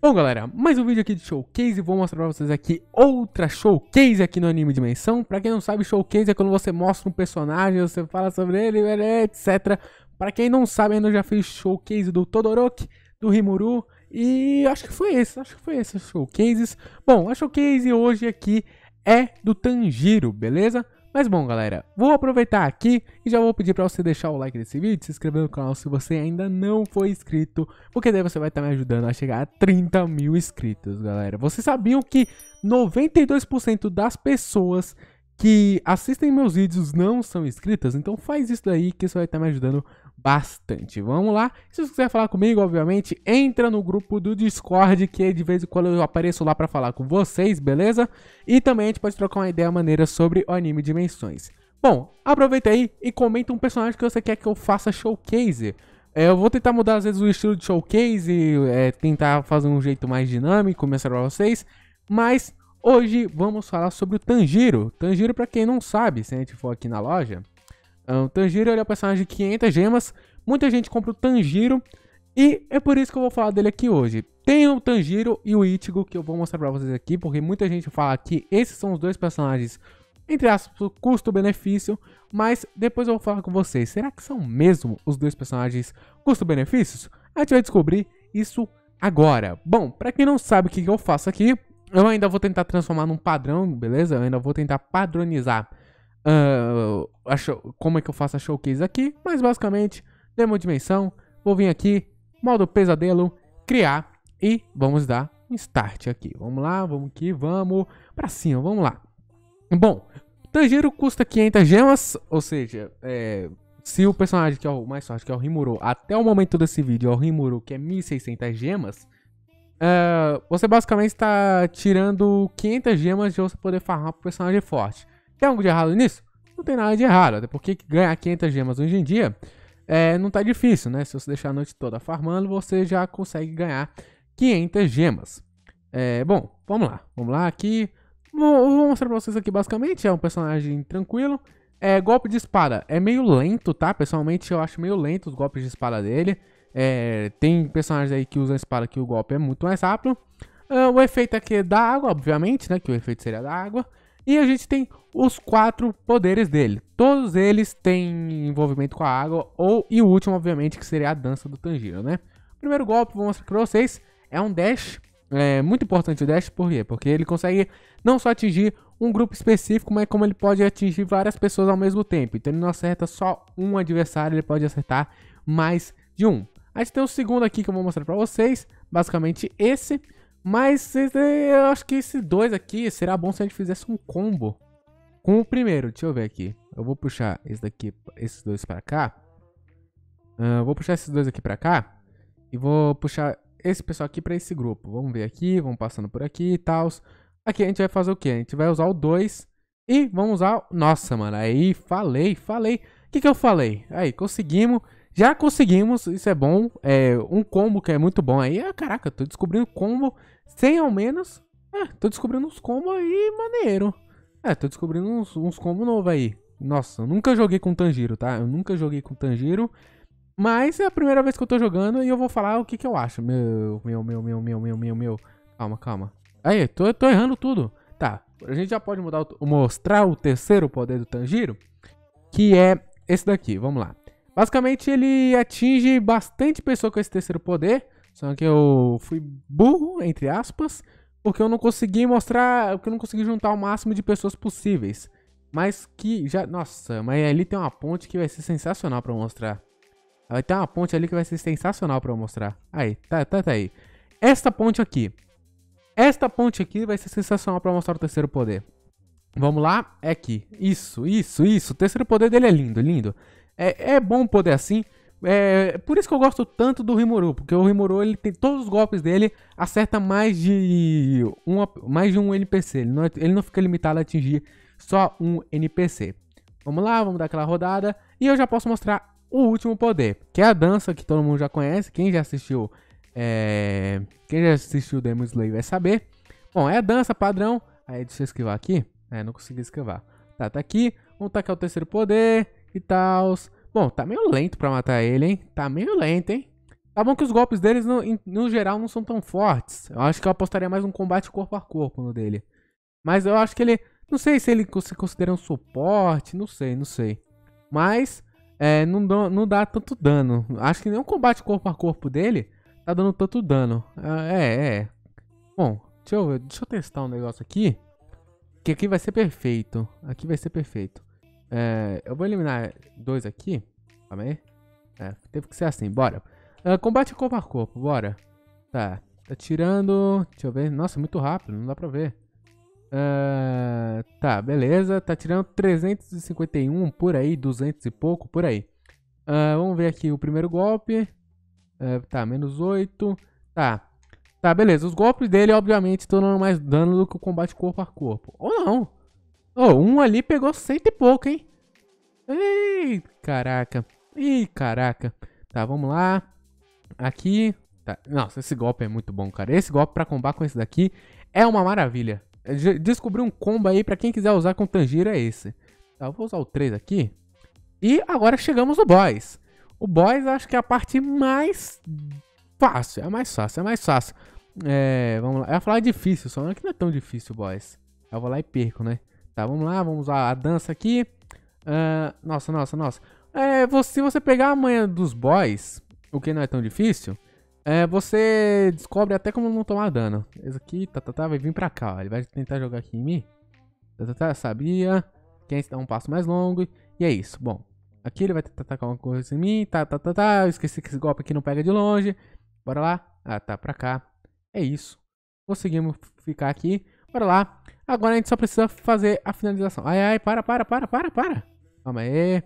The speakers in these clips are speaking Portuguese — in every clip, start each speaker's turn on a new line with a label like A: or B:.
A: Bom galera, mais um vídeo aqui de Showcase e vou mostrar pra vocês aqui outra Showcase aqui no Anime Dimensão. Pra quem não sabe, Showcase é quando você mostra um personagem, você fala sobre ele, etc. Pra quem não sabe, ainda eu já fiz Showcase do Todoroki, do Rimuru e acho que foi esse, acho que foi esse Showcases. Bom, a Showcase hoje aqui é do Tanjiro, beleza? Mas bom, galera, vou aproveitar aqui e já vou pedir para você deixar o like desse vídeo, se inscrever no canal se você ainda não foi inscrito, porque daí você vai estar tá me ajudando a chegar a 30 mil inscritos, galera. Vocês sabiam que 92% das pessoas que assistem meus vídeos não são inscritas? Então faz isso daí que isso vai estar tá me ajudando bastante. Vamos lá. Se você quiser falar comigo, obviamente, entra no grupo do Discord, que de vez em quando eu apareço lá para falar com vocês, beleza? E também a gente pode trocar uma ideia maneira sobre o anime Dimensões. Bom, aproveita aí e comenta um personagem que você quer que eu faça showcase. É, eu vou tentar mudar às vezes o estilo de showcase, é, tentar fazer um jeito mais dinâmico, começar pra vocês. Mas hoje vamos falar sobre o Tanjiro. Tanjiro, para quem não sabe, se a gente for aqui na loja, o então, Tanjiro ele é o um personagem de 500 gemas. Muita gente compra o Tanjiro. E é por isso que eu vou falar dele aqui hoje. Tem o Tanjiro e o Ichigo que eu vou mostrar pra vocês aqui. Porque muita gente fala que esses são os dois personagens, entre aspas, custo-benefício. Mas depois eu vou falar com vocês. Será que são mesmo os dois personagens custo-benefícios? A gente vai descobrir isso agora. Bom, pra quem não sabe o que, que eu faço aqui, eu ainda vou tentar transformar num padrão, beleza? Eu ainda vou tentar padronizar uh, a show, como é que eu faço a showcase aqui, mas basicamente, demo dimensão, vou vir aqui, modo pesadelo, criar e vamos dar um start aqui. Vamos lá, vamos que vamos pra cima, vamos lá. Bom, Tanjiro custa 500 gemas, ou seja, é, se o personagem que é o mais forte, que é o Rimuru, até o momento desse vídeo é o Rimuru, que é 1600 gemas, é, você basicamente está tirando 500 gemas de você poder farmar pro personagem forte. Tem algo de errado nisso? Não tem nada de errado, até porque ganhar 500 gemas hoje em dia é, não tá difícil, né? Se você deixar a noite toda farmando, você já consegue ganhar 500 gemas. É, bom, vamos lá. Vamos lá aqui. Vou, vou mostrar pra vocês aqui basicamente. É um personagem tranquilo. É, golpe de espada é meio lento, tá? Pessoalmente eu acho meio lento os golpes de espada dele. É, tem personagens aí que usam espada que o golpe é muito mais rápido. Uh, o efeito aqui é da água, obviamente, né? Que o efeito seria da água. E a gente tem os quatro poderes dele. Todos eles têm envolvimento com a água, ou e o último, obviamente, que seria a dança do Tanjiro, né? Primeiro golpe, vou mostrar pra vocês, é um dash. É muito importante o dash, por quê? Porque ele consegue não só atingir um grupo específico, mas como ele pode atingir várias pessoas ao mesmo tempo. Então ele não acerta só um adversário, ele pode acertar mais de um. A gente tem o segundo aqui que eu vou mostrar pra vocês, basicamente esse, mas eu acho que esses dois aqui será bom se a gente fizesse um combo com o primeiro. Deixa eu ver aqui. Eu vou puxar esse daqui, esses dois para cá. Uh, vou puxar esses dois aqui para cá. E vou puxar esse pessoal aqui para esse grupo. Vamos ver aqui, vamos passando por aqui e tal. Aqui a gente vai fazer o quê? A gente vai usar o 2 e vamos usar... Nossa, mano, aí falei, falei. O que, que eu falei? Aí, conseguimos. Já conseguimos, isso é bom. É, um combo que é muito bom aí. Ah, caraca, tô descobrindo combo sem ao menos. É, tô descobrindo uns combos aí maneiro. É, tô descobrindo uns, uns combos novos aí. Nossa, eu nunca joguei com Tanjiro, tá? Eu nunca joguei com Tanjiro. Mas é a primeira vez que eu tô jogando e eu vou falar o que, que eu acho. Meu, meu, meu, meu, meu, meu, meu, meu. Calma, calma. Aí, tô, tô errando tudo. Tá, a gente já pode mudar o, mostrar o terceiro poder do Tanjiro. Que é esse daqui, vamos lá. Basicamente, ele atinge bastante pessoa com esse terceiro poder. Só que eu fui burro, entre aspas, porque eu não consegui mostrar, porque eu não consegui juntar o máximo de pessoas possíveis. Mas que já, nossa, mas ali tem uma ponte que vai ser sensacional para mostrar. Vai ter uma ponte ali que vai ser sensacional para mostrar. Aí, tá, tá, tá aí. Esta ponte aqui. Esta ponte aqui vai ser sensacional para mostrar o terceiro poder. Vamos lá, é aqui. Isso, isso, isso. O terceiro poder dele é lindo, lindo. É, é bom poder assim. É, por isso que eu gosto tanto do Rimuru, porque o Rimuru ele tem todos os golpes dele, acerta mais de, um, mais de um NPC. Ele não, é, ele não fica limitado a atingir só um NPC. Vamos lá, vamos dar aquela rodada. E eu já posso mostrar o último poder, que é a dança que todo mundo já conhece. Quem já assistiu, é... quem já assistiu Demon Slayer vai saber. Bom, é a dança padrão. Aí deixa eu esquivar aqui. É, não consegui esquivar. Tá, tá aqui. Vamos tacar o terceiro poder e tal. Bom, tá meio lento pra matar ele, hein? Tá meio lento, hein? Tá bom que os golpes deles, no, no geral, não são tão fortes. Eu acho que eu apostaria mais um combate corpo a corpo no dele. Mas eu acho que ele... Não sei se ele se considera um suporte, não sei, não sei. Mas é, não, dá, não dá tanto dano. Acho que nenhum combate corpo a corpo dele tá dando tanto dano. Ah, é, é. Bom, deixa eu, deixa eu testar um negócio aqui. Que aqui vai ser perfeito. Aqui vai ser perfeito. É, eu vou eliminar dois aqui. Calma aí. É, teve que ser assim, bora. Uh, combate corpo a corpo, bora. Tá, tá tirando... Deixa eu ver. Nossa, muito rápido, não dá pra ver. Uh, tá, beleza. Tá tirando 351 por aí, 200 e pouco, por aí. Uh, vamos ver aqui o primeiro golpe. Uh, tá, menos 8. Tá. Tá, beleza. Os golpes dele, obviamente, estão dando mais dano do que o combate corpo a corpo. Ou não. Oh, um ali pegou cento e pouco, hein? Ei, caraca. Ih, caraca. Tá, vamos lá. Aqui. Tá. Nossa, esse golpe é muito bom, cara. Esse golpe pra combar com esse daqui é uma maravilha. Descobri um combo aí pra quem quiser usar com Tangira é esse. Tá, eu vou usar o 3 aqui. E agora chegamos no boss. O boss acho que é a parte mais fácil. É a mais fácil, é a mais fácil. É, vamos lá. Eu ia falar difícil, só não é que não é tão difícil o boss. Eu vou lá e perco, né? Tá, vamos lá, vamos lá, a dança aqui. Uh, nossa, nossa, nossa. É, você, se você pegar a manha dos boys, o que não é tão difícil, é, você descobre até como não tomar dano. Esse aqui, tá, tá, tá, vai vir pra cá, ó. ele vai tentar jogar aqui em mim. Tá, tá, tá, sabia. Quem dá um passo mais longo. E é isso, bom. Aqui ele vai tentar atacar uma coisa em mim, tá, tá, tá, tá. Eu esqueci que esse golpe aqui não pega de longe. Bora lá. Ah, tá, pra cá. É isso. Conseguimos ficar aqui. Bora lá. Agora a gente só precisa fazer a finalização. Ai, ai, para, para, para, para, para. Calma aí.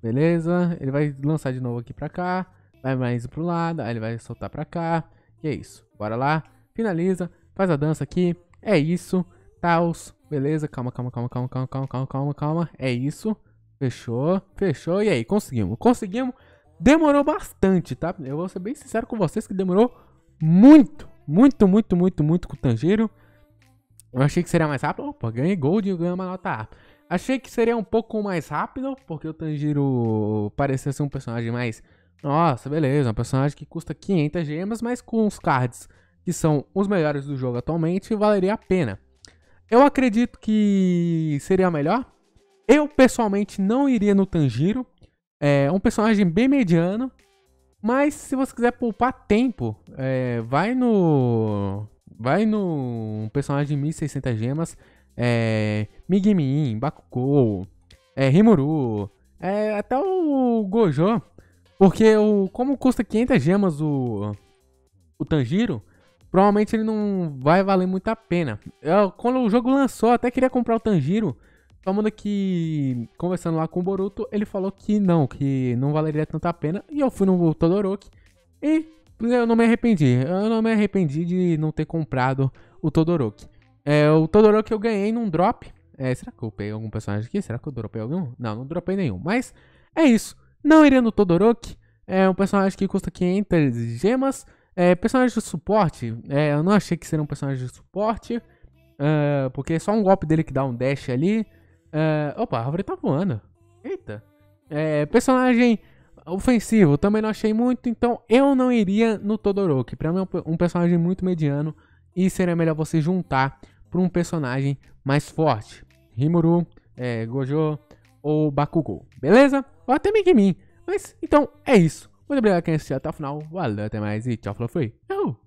A: Beleza. Ele vai lançar de novo aqui pra cá. Vai mais pro lado. Aí ele vai soltar pra cá. E é isso. Bora lá. Finaliza. Faz a dança aqui. É isso. Taos. Beleza. Calma, calma, calma, calma, calma, calma, calma, calma, calma. É isso. Fechou. Fechou. E aí, conseguimos. Conseguimos. Demorou bastante, tá? Eu vou ser bem sincero com vocês que demorou muito. Muito, muito, muito, muito com o Tangeiro. Eu achei que seria mais rápido. Opa, ganhei gold e ganhei uma nota A. Achei que seria um pouco mais rápido, porque o Tanjiro parecia ser um personagem mais. Nossa, beleza, um personagem que custa 500 gemas, mas com os cards que são os melhores do jogo atualmente, valeria a pena. Eu acredito que seria melhor. Eu pessoalmente não iria no Tanjiro. É um personagem bem mediano. Mas se você quiser poupar tempo, é, vai no Vai no personagem de 1600 gemas, é, Migimin, Bakugou, é, Rimuru, é, até o Gojo. Porque o, como custa 500 gemas o, o Tanjiro, provavelmente ele não vai valer muito a pena. Eu, quando o jogo lançou, até queria comprar o Tanjiro. Tomando que, conversando lá com o Boruto, ele falou que não, que não valeria tanto a pena. E eu fui no Todoroki e eu não me arrependi. Eu não me arrependi de não ter comprado o Todoroki. É, o Todoroki eu ganhei num drop. É, será que eu peguei algum personagem aqui? Será que eu dropei algum? Não, não dropei nenhum. Mas é isso. Não iria no Todoroki. É um personagem que custa 500 gemas. É, personagem de suporte. É, eu não achei que seria um personagem de suporte. É, porque é só um golpe dele que dá um dash ali. É, opa, a árvore tá voando. Eita. É, personagem ofensivo, também não achei muito, então eu não iria no Todoroki. Pra mim é um personagem muito mediano e seria melhor você juntar pra um personagem mais forte. Rimuru, é, Gojo ou Bakugou, beleza? Ou até Megumin. Mas, então, é isso. Muito obrigado a quem assistiu até o final. Valeu, até mais e tchau, falou, fui. Tchau.